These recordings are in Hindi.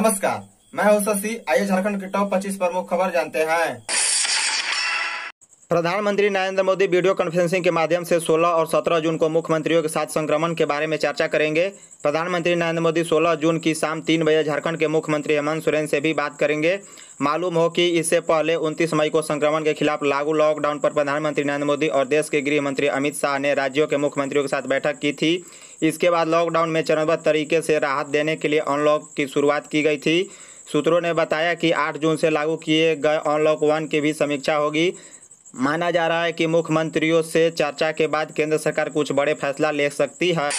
नमस्कार मैं हूं शशि आइए झारखंड के टॉप 25 प्रमुख खबर जानते हैं प्रधानमंत्री नरेंद्र मोदी वीडियो कॉन्फ्रेंसिंग के माध्यम से 16 और 17 जून को मुख्यमंत्रियों के साथ संक्रमण के बारे में चर्चा करेंगे प्रधानमंत्री नरेंद्र मोदी 16 जून की शाम तीन बजे झारखंड के मुख्यमंत्री हेमंत सोरेन से भी बात करेंगे मालूम हो कि इससे पहले 29 मई को संक्रमण के खिलाफ लागू लॉकडाउन पर प्रधानमंत्री नरेंद्र मोदी और देश के गृह मंत्री अमित शाह ने राज्यों के मुख्यमंत्रियों के साथ बैठक की थी इसके बाद लॉकडाउन में चरणबद्ध तरीके से राहत देने के लिए अनलॉक की शुरुआत की गई थी सूत्रों ने बताया कि 8 जून से लागू किए गए अनलॉक वन की भी समीक्षा होगी माना जा रहा है कि मुख्यमंत्रियों से चर्चा के बाद केंद्र सरकार कुछ बड़े फैसला ले सकती है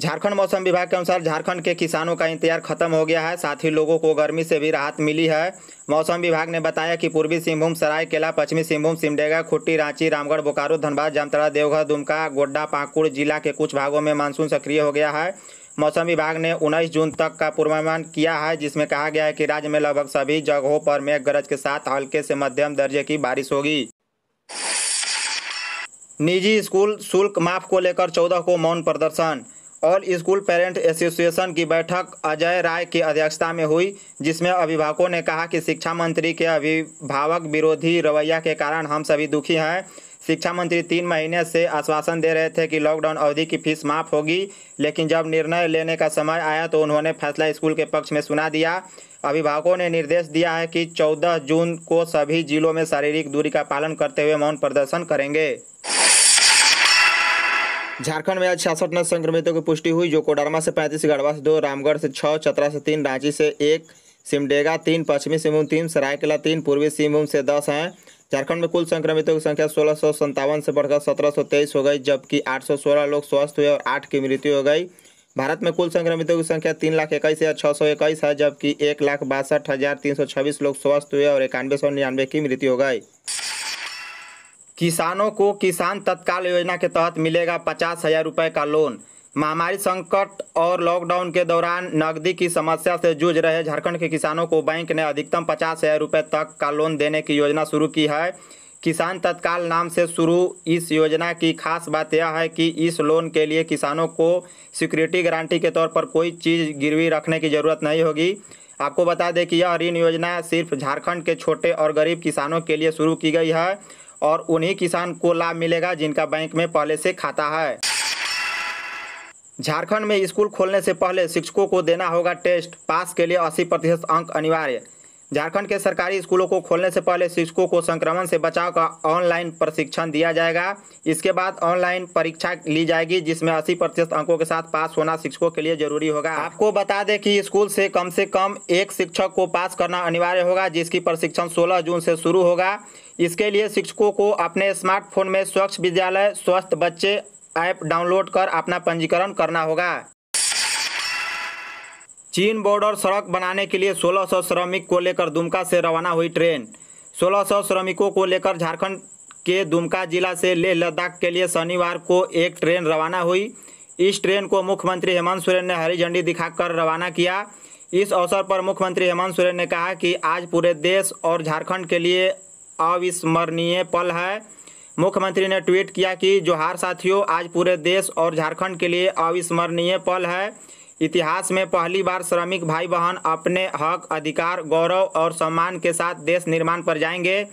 झारखंड मौसम विभाग के अनुसार झारखंड के किसानों का इंतजार खत्म हो गया है साथ ही लोगों को गर्मी से भी राहत मिली है मौसम विभाग ने बताया कि पूर्वी सिंहभूम सरायकेला पश्चिमी सिंहभूम सिमडेगा खुट्टी रांची रामगढ़ बोकारो धनबाद जामताड़ा देवघर दुमका गोड्डा पाकुड़ जिला के कुछ भागों में मानसून सक्रिय हो गया है मौसम विभाग ने उन्नीस जून तक का पूर्वानुमान किया है जिसमें कहा गया है कि राज्य में लगभग सभी जगहों पर मेघ गरज के साथ हल्के से मध्यम दर्जे की बारिश होगी निजी स्कूल शुल्क माफ को लेकर चौदह को मौन प्रदर्शन ऑल स्कूल पेरेंट एसोसिएशन की बैठक अजय राय की अध्यक्षता में हुई जिसमें अभिभावकों ने कहा कि शिक्षा मंत्री के अभिभावक विरोधी रवैया के कारण हम सभी दुखी हैं शिक्षा मंत्री तीन महीने से आश्वासन दे रहे थे कि लॉकडाउन अवधि की फीस माफ होगी लेकिन जब निर्णय लेने का समय आया तो उन्होंने फैसला स्कूल के पक्ष में सुना दिया अभिभावकों ने निर्देश दिया है कि 14 जून को सभी जिलों में शारीरिक दूरी का पालन करते हुए मौन प्रदर्शन करेंगे झारखंड में आज छियासठ नए संक्रमितों की पुष्टि हुई जो कोडरमा से पैंतीस गढ़वा से दो रामगढ़ से छः चतरा से तीन रांची से एक सिमडेगा तीन पश्चिमी सिंहभूम तीन सरायकेला तीन पूर्वी सिंहभूम से दस हैं झारखंड में कुल संक्रमितों की संख्या सोलह सौ संतावन से बढ़कर सत्रह सौ तेईस हो गई जबकि आठ सौ सोलह लोग स्वस्थ हुए और आठ की मृत्यु हो गई भारत में कुल संक्रमितों की संख्या तीन लाख इक्कीस हज़ार छः सौ इक्कीस है जबकि एक लाख बासठ हज़ार तीन सौ छब्बीस लोग स्वस्थ हुए और इक्यानवे सौ निन्यानवे की मृत्यु हो गई किसानों को किसान तत्काल योजना के तहत मिलेगा पचास हजार रुपये का लोन महामारी संकट और लॉकडाउन के दौरान नकदी की समस्या से जूझ रहे झारखंड के किसानों को बैंक ने अधिकतम पचास हजार रुपये तक का लोन देने की योजना शुरू की है किसान तत्काल नाम से शुरू इस योजना की खास बात यह है कि इस लोन के लिए किसानों को सिक्योरिटी गारंटी के तौर पर कोई चीज़ गिरवी रखने की ज़रूरत नहीं होगी आपको बता दें कि यह ऋण योजना सिर्फ झारखंड के छोटे और गरीब किसानों के लिए शुरू की गई है और उन्हीं किसान को लाभ मिलेगा जिनका बैंक में पहले से खाता है झारखंड में स्कूल खोलने से पहले शिक्षकों को देना होगा टेस्ट पास के लिए 80 प्रतिशत अंक अनिवार्य झारखंड के सरकारी स्कूलों को खोलने से पहले शिक्षकों को संक्रमण से बचाव का ऑनलाइन प्रशिक्षण दिया जाएगा इसके बाद ऑनलाइन परीक्षा ली जाएगी जिसमें 80 प्रतिशत अंकों के साथ पास होना शिक्षकों के लिए जरूरी होगा आपको बता दें कि स्कूल से कम से कम एक शिक्षक को पास करना अनिवार्य होगा जिसकी प्रशिक्षण सोलह जून से शुरू होगा इसके लिए शिक्षकों को अपने स्मार्टफोन में स्वच्छ विद्यालय स्वस्थ बच्चे ऐप डाउनलोड कर अपना पंजीकरण करना होगा चीन बॉर्डर सड़क बनाने के लिए 1600 श्रमिक को लेकर दुमका से रवाना हुई ट्रेन 1600 श्रमिकों को लेकर झारखंड के दुमका जिला से लेह लद्दाख के लिए शनिवार को एक ट्रेन रवाना हुई इस ट्रेन को मुख्यमंत्री हेमंत सोरेन ने हरी झंडी दिखाकर रवाना किया इस अवसर पर मुख्यमंत्री हेमंत सोरेन ने कहा कि आज पूरे देश और झारखंड के लिए अविस्मरणीय पल है मुख्यमंत्री ने ट्वीट किया कि जोहार साथियों आज पूरे देश और झारखंड के लिए अविस्मरणीय पल है इतिहास में पहली बार श्रमिक भाई बहन अपने हक अधिकार गौरव और सम्मान के साथ देश निर्माण पर जाएंगे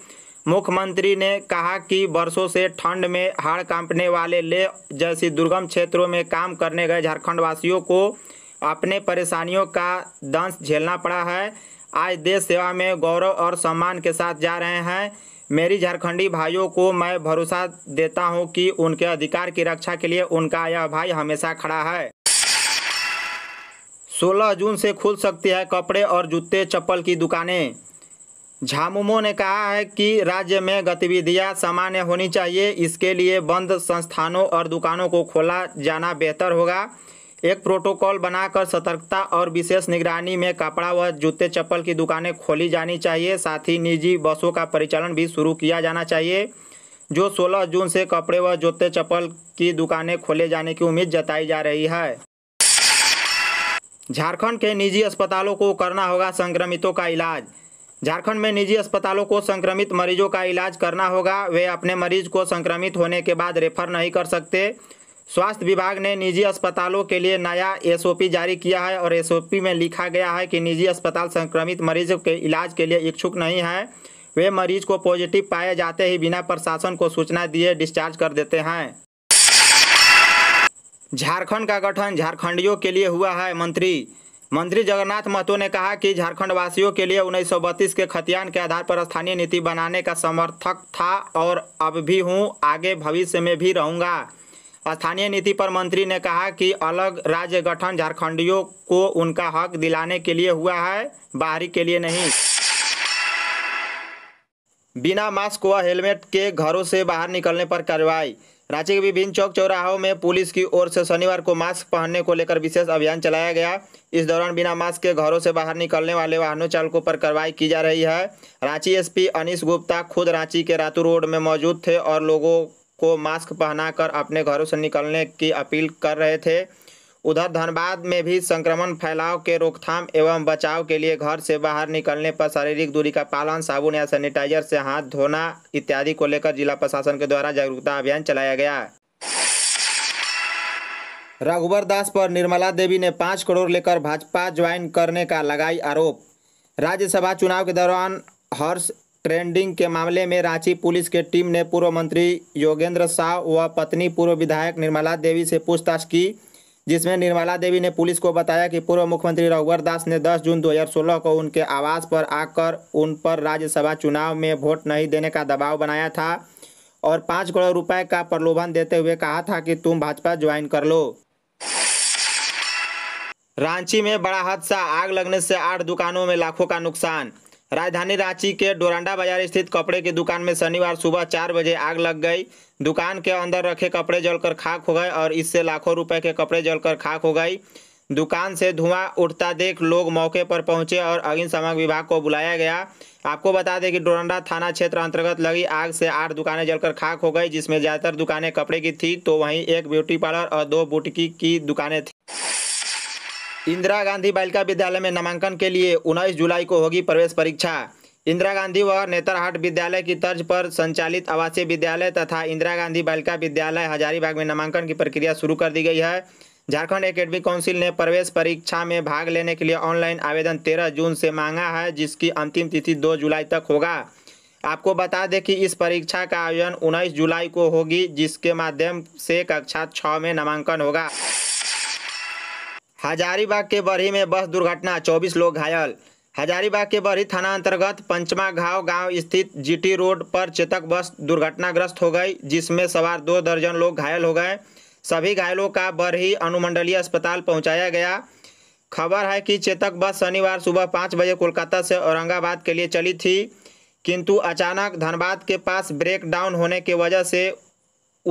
मुख्यमंत्री ने कहा कि वर्षों से ठंड में हाड़ कांपने वाले ले जैसी दुर्गम क्षेत्रों में काम करने गए झारखंडवासियों को अपने परेशानियों का दंश झेलना पड़ा है आज देश सेवा में गौरव और सम्मान के साथ जा रहे हैं मेरी झारखंडी भाइयों को मैं भरोसा देता हूं कि उनके अधिकार की रक्षा के लिए उनका यह भाई हमेशा खड़ा है 16 जून से खुल सकती है कपड़े और जूते चप्पल की दुकानें झामुमो ने कहा है कि राज्य में गतिविधियां सामान्य होनी चाहिए इसके लिए बंद संस्थानों और दुकानों को खोला जाना बेहतर होगा एक प्रोटोकॉल बनाकर सतर्कता और विशेष निगरानी में कपड़ा व जूते चप्पल की दुकानें खोली जानी चाहिए साथ ही निजी बसों का परिचालन भी शुरू किया जाना चाहिए जो 16 जून से कपड़े व जूते चप्पल की दुकानें खोले जाने की उम्मीद जताई जा रही है झारखंड के निजी अस्पतालों को करना होगा संक्रमितों का इलाज झारखंड में निजी अस्पतालों को संक्रमित मरीजों का इलाज करना होगा वे अपने मरीज को संक्रमित होने के बाद रेफर नहीं कर सकते स्वास्थ्य विभाग ने निजी अस्पतालों के लिए नया एसओपी जारी किया है और एसओपी में लिखा गया है कि निजी अस्पताल संक्रमित मरीज के इलाज के लिए इच्छुक नहीं है वे मरीज को पॉजिटिव पाए जाते ही बिना प्रशासन को सूचना दिए डिस्चार्ज कर देते हैं झारखंड का गठन झारखंडियों के लिए हुआ है मंत्री मंत्री जगन्नाथ महतो ने कहा कि झारखंड वासियों के लिए उन्नीस के खतियान के आधार पर स्थानीय नीति बनाने का समर्थक था और अब भी हूँ आगे भविष्य में भी रहूँगा स्थानीय नीति पर मंत्री ने कहा कि अलग राज्य गठन झारखंडियों को उनका हक दिलाने के लिए हुआ है बाहरी के लिए नहीं बिना मास्क व हेलमेट के घरों से बाहर निकलने पर कार्रवाई रांची के विभिन्न चौक चौराहों में पुलिस की ओर से शनिवार को मास्क पहनने को लेकर विशेष अभियान चलाया गया इस दौरान बिना मास्क के घरों से बाहर निकलने वाले वाहनों चालकों पर कार्रवाई की जा रही है रांची एसपी अनिश गुप्ता खुद रांची के रातू रोड में मौजूद थे और लोगों को मास्क पहनाकर अपने घरों से निकलने की अपील कर रहे थे उधर धनबाद में भी संक्रमण फैलाव के रोकथाम एवं बचाव के लिए घर से बाहर निकलने पर शारीरिक दूरी का पालन साबुन या सैनिटाइजर से हाथ धोना इत्यादि को लेकर जिला प्रशासन के द्वारा जागरूकता अभियान चलाया गया रघुवर दास पर निर्मला देवी ने पाँच करोड़ लेकर भाजपा ज्वाइन करने का लगाई आरोप राज्यसभा चुनाव के दौरान हर्ष ट्रेंडिंग के मामले में रांची पुलिस के टीम ने पूर्व मंत्री योगेंद्र साव व पत्नी पूर्व विधायक निर्मला देवी से पूछताछ की जिसमें निर्मला देवी ने पुलिस को बताया कि पूर्व मुख्यमंत्री रघुवर दास ने 10 जून 2016 को उनके आवास पर आकर उन पर राज्यसभा चुनाव में वोट नहीं देने का दबाव बनाया था और पाँच करोड़ रुपए का प्रलोभन देते हुए कहा था कि तुम भाजपा ज्वाइन कर लो रांची में बड़ा हादसा आग लगने से आठ दुकानों में लाखों का नुकसान राजधानी रांची के डोरंडा बाजार स्थित कपड़े की दुकान में शनिवार सुबह चार बजे आग लग गई दुकान के अंदर रखे कपड़े जलकर खाक हो गए और इससे लाखों रुपए के कपड़े जलकर खाक हो गई दुकान से धुआं उठता देख लोग मौके पर पहुंचे और अग्निशमक विभाग को बुलाया गया आपको बता दें कि डोरंडा थाना क्षेत्र अंतर्गत लगी आग से आठ दुकानें जलकर खाक हो गई जिसमें ज़्यादातर दुकानें कपड़े की थी तो वहीं एक ब्यूटी पार्लर और दो बुटकी की दुकानें थी इंदिरा गांधी बालिका विद्यालय में नामांकन के लिए 19 जुलाई को होगी प्रवेश परीक्षा इंदिरा गांधी व नेतरहाट विद्यालय की तर्ज पर संचालित आवासीय विद्यालय तथा इंदिरा गांधी बालिका विद्यालय हजारीबाग में नामांकन की प्रक्रिया शुरू कर दी गई है झारखंड एकेडमिक काउंसिल ने प्रवेश परीक्षा में भाग लेने के लिए ऑनलाइन आवेदन 13 जून से मांगा है जिसकी अंतिम तिथि 2 जुलाई तक होगा आपको बता दें कि इस परीक्षा का आयोजन उन्नीस जुलाई को होगी जिसके माध्यम से कक्षा छः में नामांकन होगा हजारीबाग के बरही में बस दुर्घटना चौबीस लोग घायल हजारीबाग के बरही थाना अंतर्गत पंचमा घाव गांव स्थित जीटी रोड पर चेतक बस दुर्घटनाग्रस्त हो गई जिसमें सवार दो दर्जन लोग घायल हो गए सभी घायलों का बरही अनुमंडलीय अस्पताल पहुंचाया गया खबर है कि चेतक बस शनिवार सुबह पाँच बजे कोलकाता से औरंगाबाद के लिए चली थी किंतु अचानक धनबाद के पास ब्रेक डाउन होने की वजह से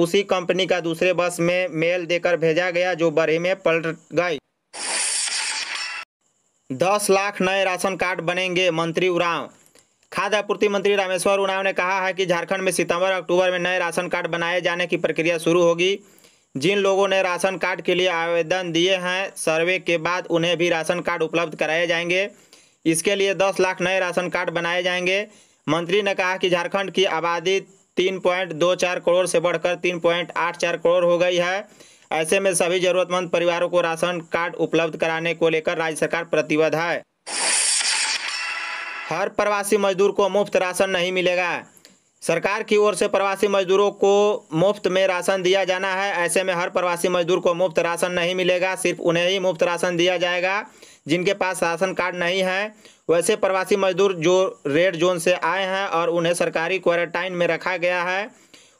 उसी कंपनी का दूसरे बस में मेल देकर भेजा गया जो बरही में पलट गई दस लाख नए राशन कार्ड बनेंगे मंत्री उराव खाद्य आपूर्ति मंत्री रामेश्वर उरांव ने कहा है कि झारखंड में सितंबर अक्टूबर में नए राशन कार्ड बनाए जाने की प्रक्रिया शुरू होगी जिन लोगों ने राशन कार्ड के लिए आवेदन दिए हैं सर्वे के बाद उन्हें भी राशन कार्ड उपलब्ध कराए जाएंगे इसके लिए दस लाख नए राशन कार्ड बनाए जाएंगे मंत्री ने कहा कि झारखंड की आबादी तीन पॉइंट दो चार करोड़ से बढ़कर तीन पॉइंट आठ चार करोड़ हो गई है ऐसे में सभी जरूरतमंद परिवारों को राशन कार्ड उपलब्ध कराने को लेकर राज्य सरकार प्रतिबद्ध है हर प्रवासी मजदूर को मुफ्त राशन नहीं मिलेगा सरकार की ओर से प्रवासी मजदूरों को मुफ्त में राशन दिया जाना है ऐसे में हर प्रवासी मजदूर को मुफ्त राशन नहीं मिलेगा सिर्फ उन्हें ही मुफ्त राशन दिया जाएगा जिनके पास राशन कार्ड नहीं है वैसे प्रवासी मजदूर जो रेड जोन से आए हैं और उन्हें सरकारी क्वारंटाइन में रखा गया है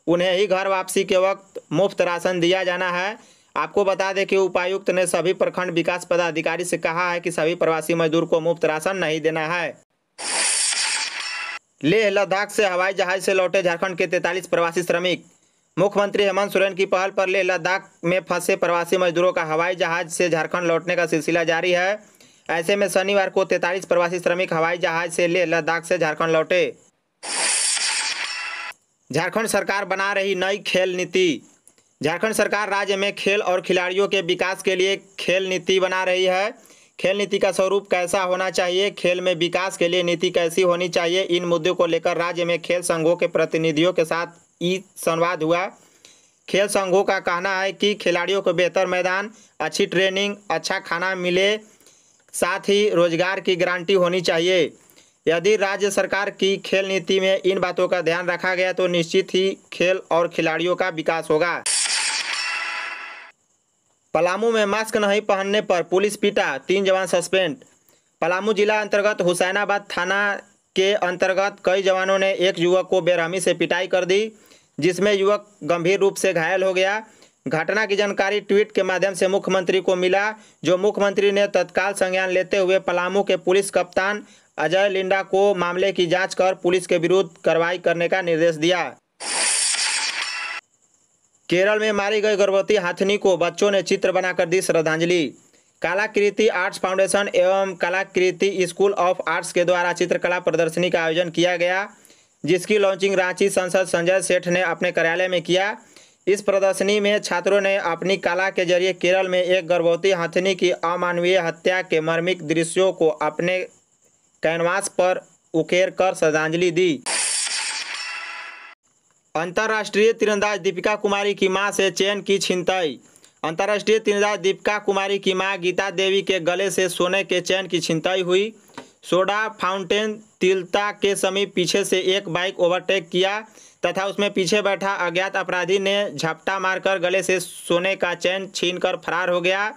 उन्हें ही घर वापसी के वक्त मुफ्त राशन दिया जाना है आपको बता दें कि उपायुक्त ने सभी प्रखंड विकास पदाधिकारी से कहा है कि सभी प्रवासी मजदूर को मुफ्त राशन नहीं देना है लेह लद्दाख से हवाई जहाज से लौटे झारखंड के तैतालीस प्रवासी श्रमिक मुख्यमंत्री हेमंत सोरेन की पहल पर लेह लद्दाख में फंसे प्रवासी मजदूरों का हवाई जहाज से झारखंड लौटने का सिलसिला जारी है ऐसे में शनिवार को तैतालीस प्रवासी श्रमिक हवाई जहाज से लेह लद्दाख से झारखंड लौटे झारखंड सरकार बना रही नई खेल नीति झारखंड सरकार राज्य में खेल और खिलाड़ियों के विकास के लिए खेल नीति बना रही है खेल नीति का स्वरूप कैसा होना चाहिए खेल में विकास के लिए नीति कैसी होनी चाहिए इन मुद्दों को लेकर राज्य में खेल संघों के प्रतिनिधियों के साथ ई संवाद हुआ खेल संघों का कहना है कि खिलाड़ियों को बेहतर मैदान अच्छी ट्रेनिंग अच्छा खाना मिले साथ ही रोजगार की गारंटी होनी चाहिए यदि राज्य सरकार की खेल नीति में इन बातों का ध्यान रखा गया तो निश्चित ही खेल और खिलाड़ियों का विकास होगा पलामू में मास्क नहीं पहनने पर पुलिस पीटा तीन जवान सस्पेंड पलामू जिला अंतर्गत हुसैनाबाद थाना के अंतर्गत कई जवानों ने एक युवक को बेरहमी से पिटाई कर दी जिसमें युवक गंभीर रूप से घायल हो गया घटना की जानकारी ट्वीट के माध्यम से मुख्यमंत्री को मिला जो मुख्यमंत्री ने तत्काल संज्ञान लेते हुए पलामू के पुलिस कप्तान अजय लिंडा को मामले की जांच कर पुलिस के विरुद्ध कार्रवाई करने का निर्देश दिया केरल में मारी गई गर्भवती हाथनी को बच्चों ने चित्र बनाकर दी श्रद्धांजलि कलाकृति आर्ट्स फाउंडेशन एवं कलाकृति स्कूल ऑफ आर्ट्स के द्वारा चित्रकला प्रदर्शनी का आयोजन किया गया जिसकी लॉन्चिंग रांची सांसद संजय सेठ ने अपने कार्यालय में किया इस प्रदर्शनी में छात्रों ने अपनी कला के जरिए केरल में एक गर्भवती हथनी की अमानवीय हत्या के मर्मिक दृश्यों को अपने कैनवास पर उकेर कर श्रद्धांजलि दी अंतर्राष्ट्रीय तीरंदाज दीपिका कुमारी की मां से चैन की छिनताई अंतर्राष्ट्रीय तीरंदाज दीपिका कुमारी की मां गीता देवी के गले से सोने के चैन की छिनताई हुई सोडा फाउंटेन तिलता के समीप पीछे से एक बाइक ओवरटेक किया तथा उसमें पीछे बैठा अज्ञात अपराधी ने झपटा मारकर गले से सोने का चैन छीनकर फरार हो गया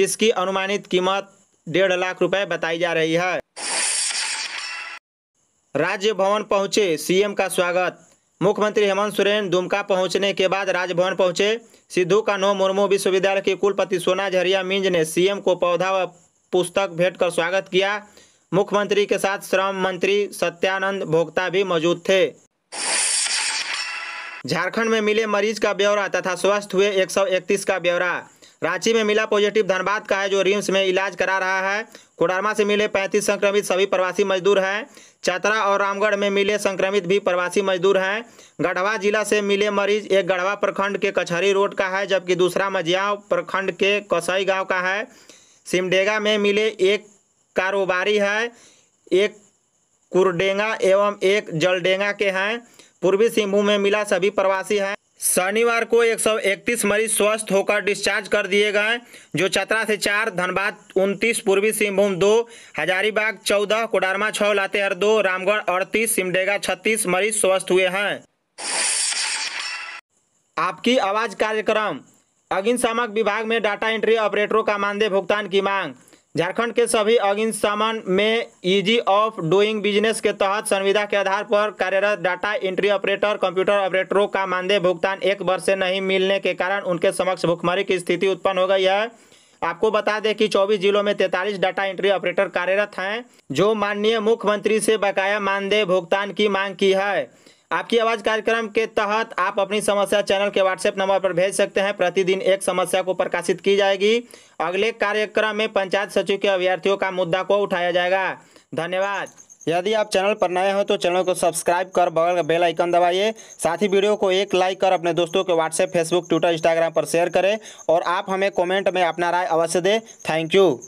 जिसकी अनुमानित कीमत डेढ़ लाख रुपए बताई जा रही है राज्य भवन पहुंचे सीएम का स्वागत मुख्यमंत्री हेमंत सोरेन दुमका पहुंचने के बाद राजभवन पहुंचे सिद्धू कान्हो मुर्मू विश्वविद्यालय के कुलपति सोना झरिया मिंज ने सीएम को पौधा व पुस्तक भेंट कर स्वागत किया मुख्यमंत्री के साथ श्रम मंत्री सत्यानंद भोक्ता भी मौजूद थे झारखंड में मिले मरीज का ब्यौरा तथा स्वस्थ हुए एक का ब्यौरा रांची में मिला पॉजिटिव धनबाद का है जो रिम्स में इलाज करा रहा है कोडरमा से मिले पैंतीस संक्रमित सभी प्रवासी मजदूर हैं चतरा और रामगढ़ में मिले संक्रमित भी प्रवासी मजदूर हैं गढ़वा जिला से मिले मरीज एक गढ़वा प्रखंड के कचहरी रोड का है जबकि दूसरा मझियाव प्रखंड के कसई गांव का है सिमडेगा में मिले एक कारोबारी है एक कुरडेंगा एवं एक जलडेंगा के हैं पूर्वी सिंहभूम में मिला सभी प्रवासी हैं शनिवार को एक मरीज स्वस्थ होकर डिस्चार्ज कर दिए गए जो चतरा से चार धनबाद उनतीस पूर्वी सिंहभूम दो हजारीबाग चौदह कोडारमा छः लातेहर दो रामगढ़ अड़तीस सिमडेगा छत्तीस मरीज स्वस्थ हुए हैं आपकी आवाज़ कार्यक्रम अग्निशामक विभाग में डाटा एंट्री ऑपरेटरों का मानदेय भुगतान की मांग झारखंड के सभी अगिन सामान में ईजी ऑफ डूइंग बिजनेस के तहत संविदा के आधार पर कार्यरत डाटा एंट्री ऑपरेटर कंप्यूटर ऑपरेटरों का मानदेय भुगतान एक वर्ष से नहीं मिलने के कारण उनके समक्ष भुखमरी की स्थिति उत्पन्न हो गई है आपको बता दें कि 24 जिलों में तैतालीस डाटा एंट्री ऑपरेटर कार्यरत हैं जो माननीय मुख्यमंत्री से बकाया मानदेय भुगतान की मांग की है आपकी आवाज कार्यक्रम के तहत आप अपनी समस्या चैनल के व्हाट्सएप नंबर पर भेज सकते हैं प्रतिदिन एक समस्या को प्रकाशित की जाएगी अगले कार्यक्रम में पंचायत सचिव के अभ्यर्थियों का मुद्दा को उठाया जाएगा धन्यवाद यदि आप चैनल पर नए हो तो चैनल को सब्सक्राइब कर बगल का बेल आइकन दबाइए साथ ही वीडियो को एक लाइक कर अपने दोस्तों के व्हाट्सएप फेसबुक ट्विटर इंस्टाग्राम पर शेयर करें और आप हमें कमेंट में अपना राय अवश्य दें थैंक यू